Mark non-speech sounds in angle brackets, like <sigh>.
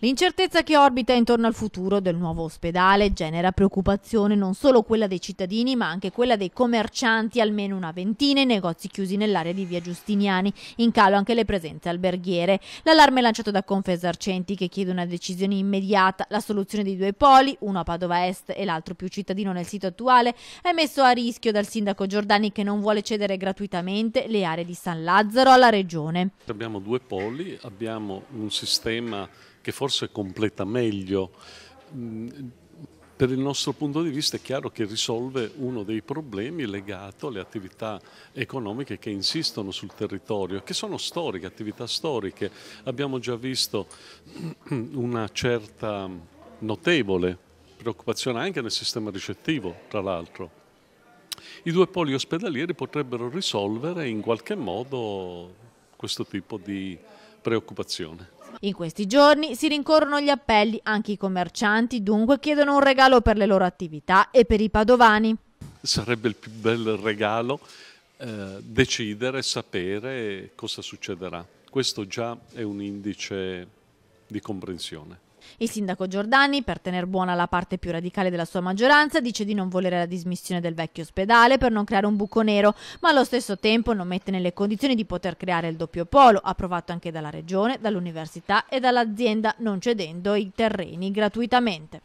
L'incertezza che orbita intorno al futuro del nuovo ospedale genera preoccupazione non solo quella dei cittadini ma anche quella dei commercianti, almeno una ventina i negozi chiusi nell'area di via Giustiniani, in calo anche le presenze alberghiere. L'allarme lanciato da Confesarcenti che chiede una decisione immediata, la soluzione dei due poli, uno a Padova Est e l'altro più cittadino nel sito attuale, è messo a rischio dal sindaco Giordani che non vuole cedere gratuitamente le aree di San Lazzaro alla regione. Abbiamo due poli, abbiamo un sistema che forse completa meglio. Mm, per il nostro punto di vista è chiaro che risolve uno dei problemi legato alle attività economiche che insistono sul territorio, che sono storiche, attività storiche. Abbiamo già visto <clears throat> una certa notevole preoccupazione anche nel sistema ricettivo, tra l'altro. I due poli ospedalieri potrebbero risolvere in qualche modo questo tipo di preoccupazione. In questi giorni si rincorrono gli appelli, anche i commercianti dunque chiedono un regalo per le loro attività e per i padovani. Sarebbe il più bel regalo eh, decidere, sapere cosa succederà. Questo già è un indice di comprensione. Il sindaco Giordani, per tener buona la parte più radicale della sua maggioranza, dice di non volere la dismissione del vecchio ospedale per non creare un buco nero, ma allo stesso tempo non mette nelle condizioni di poter creare il doppio polo, approvato anche dalla regione, dall'università e dall'azienda, non cedendo i terreni gratuitamente.